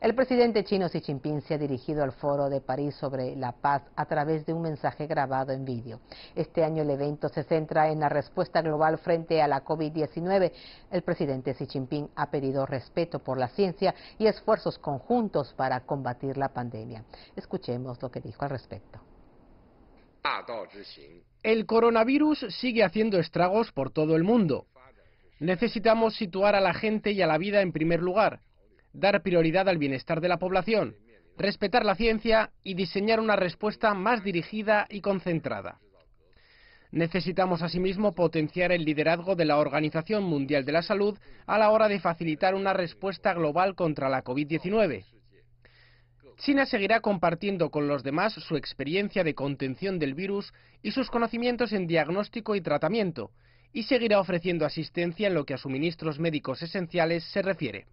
El presidente chino Xi Jinping se ha dirigido al Foro de París sobre la Paz a través de un mensaje grabado en vídeo. Este año el evento se centra en la respuesta global frente a la COVID-19. El presidente Xi Jinping ha pedido respeto por la ciencia y esfuerzos conjuntos para combatir la pandemia. Escuchemos lo que dijo al respecto. El coronavirus sigue haciendo estragos por todo el mundo. Necesitamos situar a la gente y a la vida en primer lugar dar prioridad al bienestar de la población, respetar la ciencia y diseñar una respuesta más dirigida y concentrada. Necesitamos asimismo potenciar el liderazgo de la Organización Mundial de la Salud a la hora de facilitar una respuesta global contra la COVID-19. China seguirá compartiendo con los demás su experiencia de contención del virus y sus conocimientos en diagnóstico y tratamiento, y seguirá ofreciendo asistencia en lo que a suministros médicos esenciales se refiere.